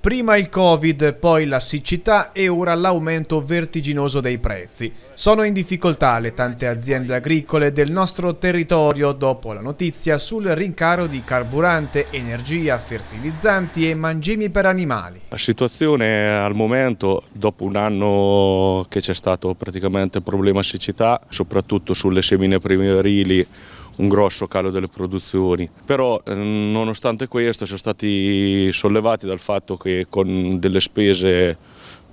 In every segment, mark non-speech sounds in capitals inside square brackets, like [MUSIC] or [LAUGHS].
Prima il Covid, poi la siccità e ora l'aumento vertiginoso dei prezzi. Sono in difficoltà le tante aziende agricole del nostro territorio dopo la notizia sul rincaro di carburante, energia, fertilizzanti e mangimi per animali. La situazione al momento, dopo un anno che c'è stato praticamente problema siccità, soprattutto sulle semine primerili, un grosso calo delle produzioni. Però ehm, nonostante questo siamo stati sollevati dal fatto che con delle spese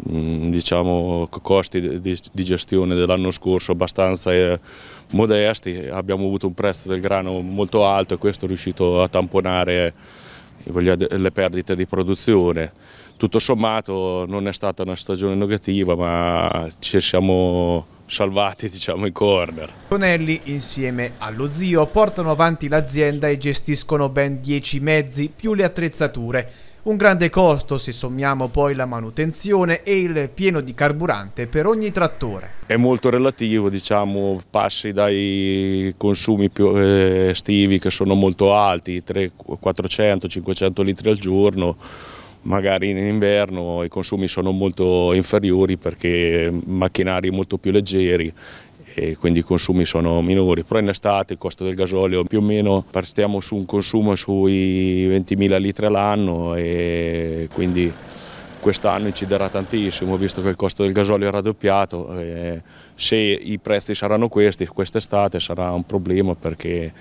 mm, diciamo costi di, gestione dell'anno scorso abbastanza eh, modesti, abbiamo avuto un prezzo del grano molto alto e questo è riuscito a tamponare eh, le perdite di produzione. Tutto sommato non è stata una stagione negativa ma ci siamo salvati [LAUGHS] diciamo i corner. Tonelli insieme allo zio portano avanti l'azienda e gestiscono ben 10 mezzi più le attrezzature. Un grande costo se sommiamo poi la manutenzione e il pieno di carburante per ogni trattore. È molto relativo, diciamo, passi dai consumi più eh, estivi che sono molto alti, 300, 400, 500 litri al giorno, magari in inverno i consumi sono molto inferiori perché macchinari molto più leggeri e quindi i consumi sono minori, però in estate il costo del gasolio più o meno partiamo su un consumo sui 20.000 litri all'anno e quindi quest'anno inciderà tantissimo visto che il costo del gasolio è raddoppiato se i prezzi saranno questi quest'estate sarà un problema perché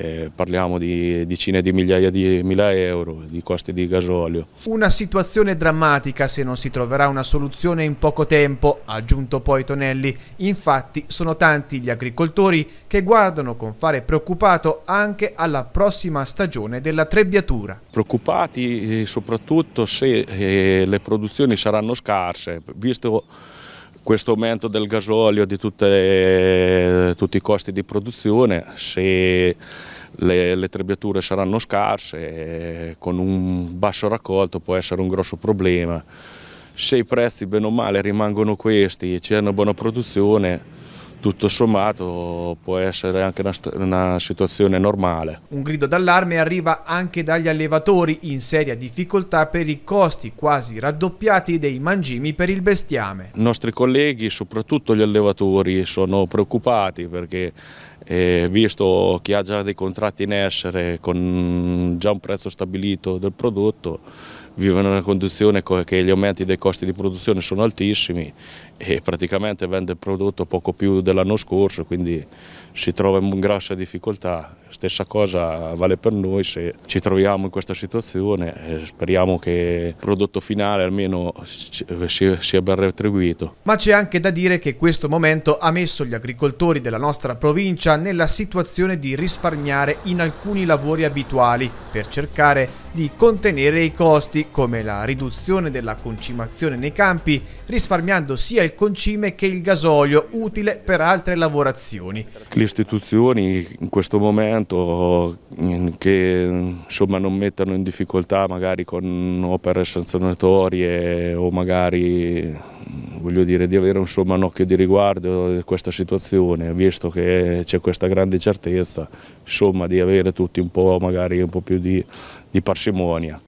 eh, parliamo di decine di migliaia di mila euro di costi di gasolio. Una situazione drammatica se non si troverà una soluzione in poco tempo, ha aggiunto poi Tonelli. Infatti sono tanti gli agricoltori che guardano con fare preoccupato anche alla prossima stagione della trebbiatura. Preoccupati eh, soprattutto se eh, le produzioni saranno scarse, visto questo aumento del gasolio, di tutte, tutti i costi di produzione, se le, le trebbiature saranno scarse, con un basso raccolto può essere un grosso problema. Se i prezzi bene o male rimangono questi, e c'è una buona produzione, tutto sommato può essere anche una, una situazione normale. Un grido d'allarme arriva anche dagli allevatori in seria difficoltà per i costi quasi raddoppiati dei mangimi per il bestiame. I nostri colleghi, soprattutto gli allevatori, sono preoccupati perché eh, visto chi ha già dei contratti in essere con già un prezzo stabilito del prodotto vivono in una condizione che gli aumenti dei costi di produzione sono altissimi e praticamente vende il prodotto poco più dell'anno scorso, quindi si trova in grossa difficoltà. Stessa cosa vale per noi se ci troviamo in questa situazione, eh, speriamo che il prodotto finale almeno sia ben retribuito. Ma c'è anche da dire che questo momento ha messo gli agricoltori della nostra provincia nella situazione di risparmiare in alcuni lavori abituali per cercare di contenere i costi, come la riduzione della concimazione nei campi, risparmiando sia il concime che il gasolio, utile per altre lavorazioni. Le istituzioni in questo momento che insomma, non mettono in difficoltà magari con opere sanzionatorie o magari voglio dire, di avere un sommannocchio di riguardo di questa situazione, visto che c'è questa grande certezza, insomma di avere tutti un po', magari un po' più di, di parsimonia.